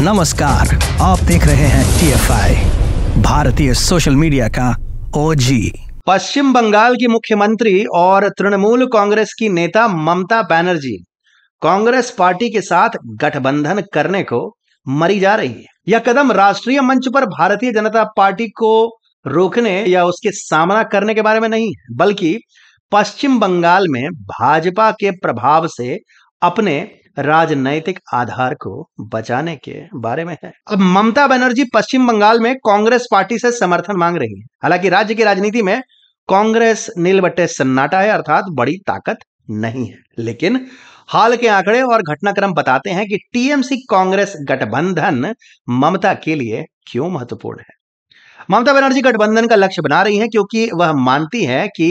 नमस्कार आप देख रहे हैं टी भारतीय सोशल मीडिया का ओजी पश्चिम बंगाल की मुख्यमंत्री और तृणमूल कांग्रेस की नेता ममता बनर्जी कांग्रेस पार्टी के साथ गठबंधन करने को मरी जा रही है यह कदम राष्ट्रीय मंच पर भारतीय जनता पार्टी को रोकने या उसके सामना करने के बारे में नहीं बल्कि पश्चिम बंगाल में भाजपा के प्रभाव से अपने राजनैतिक आधार को बचाने के बारे में है अब ममता बनर्जी पश्चिम बंगाल में कांग्रेस पार्टी से समर्थन मांग रही है हालांकि राज्य की राजनीति में कांग्रेस नीलबट्टे सन्नाटा है अर्थात बड़ी ताकत नहीं है लेकिन हाल के आंकड़े और घटनाक्रम बताते हैं कि टीएमसी कांग्रेस गठबंधन ममता के लिए क्यों महत्वपूर्ण है ममता बनर्जी गठबंधन का लक्ष्य बना रही है क्योंकि वह मानती है कि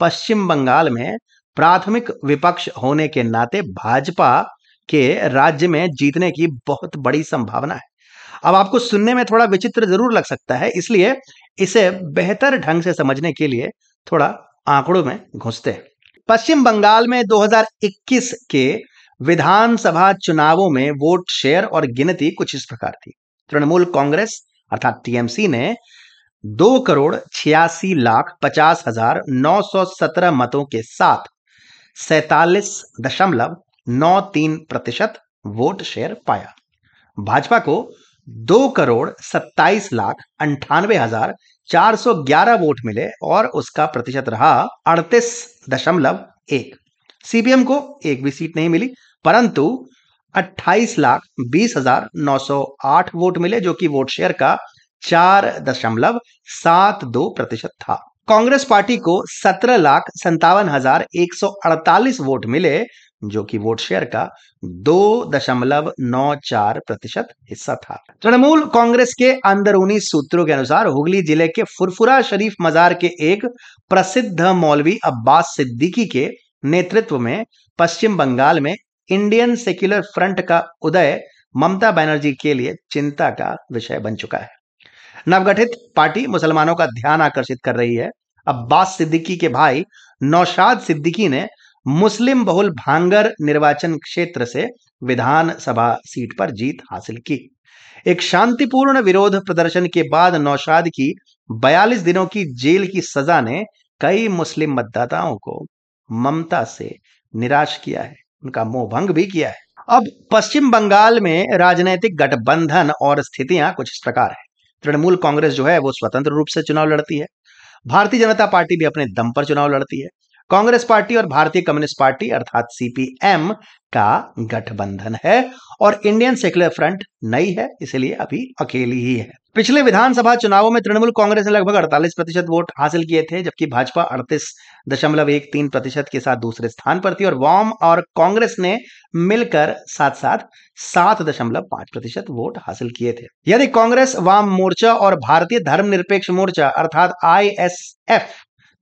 पश्चिम बंगाल में प्राथमिक विपक्ष होने के नाते भाजपा के राज्य में जीतने की बहुत बड़ी संभावना है अब आपको सुनने में थोड़ा विचित्र जरूर लग सकता है इसलिए इसे बेहतर ढंग से समझने के लिए थोड़ा आंकड़ों में घुसते हैं पश्चिम बंगाल में 2021 के विधानसभा चुनावों में वोट शेयर और गिनती कुछ इस प्रकार थी तृणमूल कांग्रेस अर्थात टीएमसी ने दो करोड़ छियासी लाख पचास हजार नौ सौ सत्रह मतों के साथ सैतालीस दशमलव नौ तीन प्रतिशत वोट शेयर पाया भाजपा को दो करोड़ सत्ताईस लाख अंठानवे हजार चार सौ ग्यारह वोट मिले और उसका प्रतिशत रहा अड़तीस दशमलव एक सीपीएम को एक भी सीट नहीं मिली परंतु अट्ठाईस लाख बीस हजार नौ सौ आठ वोट मिले जो कि वोट शेयर का चार दशमलव सात दो प्रतिशत था कांग्रेस पार्टी को सत्रह लाख संतावन हजार एक सौ अड़तालीस वोट मिले जो कि वोट शेयर का दो दशमलव नौ चार प्रतिशत हिस्सा था तृणमूल कांग्रेस के अंदरूनी सूत्रों के अनुसार हुगली जिले के फुरफुरा शरीफ मजार के एक प्रसिद्ध मौलवी अब्बास सिद्दीकी के नेतृत्व में पश्चिम बंगाल में इंडियन सेक्युलर फ्रंट का उदय ममता बनर्जी के लिए चिंता का विषय बन चुका है नवगठित पार्टी मुसलमानों का ध्यान आकर्षित कर रही है अब्बास सिद्दीकी के भाई नौशाद सिद्दीकी ने मुस्लिम बहुल भांगर निर्वाचन क्षेत्र से विधानसभा सीट पर जीत हासिल की एक शांतिपूर्ण विरोध प्रदर्शन के बाद नौशाद की 42 दिनों की जेल की सजा ने कई मुस्लिम मतदाताओं को ममता से निराश किया है उनका मोह भंग भी किया है अब पश्चिम बंगाल में राजनीतिक गठबंधन और स्थितियां कुछ इस प्रकार है तृणमूल कांग्रेस जो है वो स्वतंत्र रूप से चुनाव लड़ती है भारतीय जनता पार्टी भी अपने दम पर चुनाव लड़ती है कांग्रेस पार्टी और भारतीय कम्युनिस्ट पार्टी अर्थात सीपीएम का गठबंधन है और इंडियन सेक्युलर फ्रंट नई है इसलिए अभी अकेली ही है पिछले विधानसभा चुनावों में तृणमूल कांग्रेस ने लगभग 48 प्रतिशत वोट हासिल किए थे जबकि भाजपा अड़तीस दशमलव एक तीन प्रतिशत के साथ दूसरे स्थान पर थी और वाम और कांग्रेस ने मिलकर साथ साथ सात दशमलव पांच प्रतिशत वोट हासिल किए थे यदि कांग्रेस वाम मोर्चा और भारतीय धर्मनिरपेक्ष मोर्चा अर्थात आई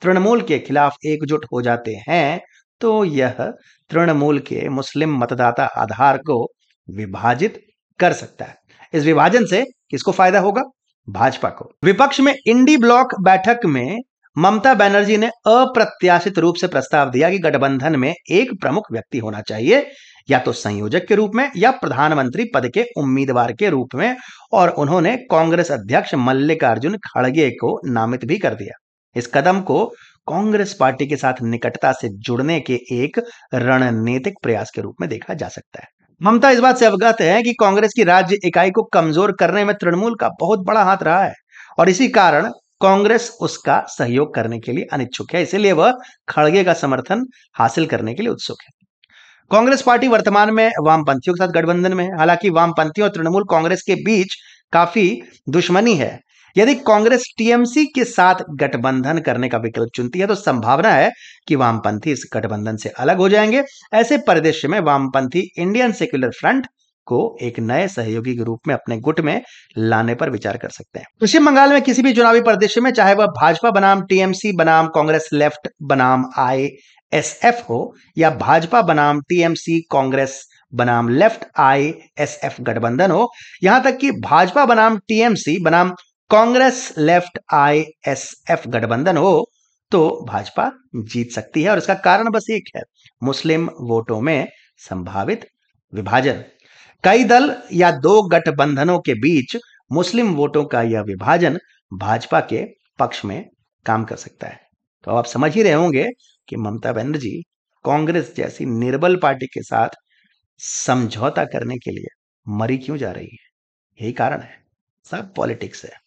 तृणमूल के खिलाफ एकजुट हो जाते हैं तो यह तृणमूल के मुस्लिम मतदाता आधार को विभाजित कर सकता है इस विभाजन से किसको फायदा होगा भाजपा को विपक्ष में इंडी ब्लॉक बैठक में ममता बनर्जी ने अप्रत्याशित रूप से प्रस्ताव दिया कि गठबंधन में एक प्रमुख व्यक्ति होना चाहिए या तो संयोजक के रूप में या प्रधानमंत्री पद के उम्मीदवार के रूप में और उन्होंने कांग्रेस अध्यक्ष मल्लिकार्जुन खड़गे को नामित भी कर दिया इस कदम को कांग्रेस पार्टी के साथ निकटता से जुड़ने के एक रणनीतिक प्रयास के रूप में देखा जा सकता है ममता इस बात से अवगत है कि कांग्रेस की राज्य इकाई को कमजोर करने में तृणमूल का बहुत बड़ा हाथ रहा है और इसी कारण कांग्रेस उसका सहयोग करने के लिए अनिच्छुक है इसीलिए वह खड़गे का समर्थन हासिल करने के लिए उत्सुक है कांग्रेस पार्टी वर्तमान में वामपंथियों के साथ गठबंधन में है हालांकि वामपंथियों और तृणमूल कांग्रेस के बीच काफी दुश्मनी है यदि कांग्रेस टीएमसी के साथ गठबंधन करने का विकल्प चुनती है तो संभावना है कि वामपंथी इस गठबंधन से अलग हो जाएंगे ऐसे परिदृश्य में वामपंथी इंडियन सेक्युलर फ्रंट को एक नए सहयोगी के रूप में अपने गुट में लाने पर विचार कर सकते हैं पश्चिम बंगाल में किसी भी चुनावी परिदृश्य में चाहे वह भाजपा बनाम टीएमसी बनाम कांग्रेस लेफ्ट बनाम आई एफ हो या भाजपा बनाम टीएमसी कांग्रेस बनाम लेफ्ट आई एस एफ गठबंधन हो यहां तक कि भाजपा बनाम टीएमसी बनाम कांग्रेस लेफ्ट आईएसएफ गठबंधन हो तो भाजपा जीत सकती है और इसका कारण बस एक है मुस्लिम वोटों में संभावित विभाजन कई दल या दो गठबंधनों के बीच मुस्लिम वोटों का यह विभाजन भाजपा के पक्ष में काम कर सकता है तो आप समझ ही रहे होंगे कि ममता बनर्जी कांग्रेस जैसी निर्बल पार्टी के साथ समझौता करने के लिए मरी क्यों जा रही है यही कारण है सब पॉलिटिक्स है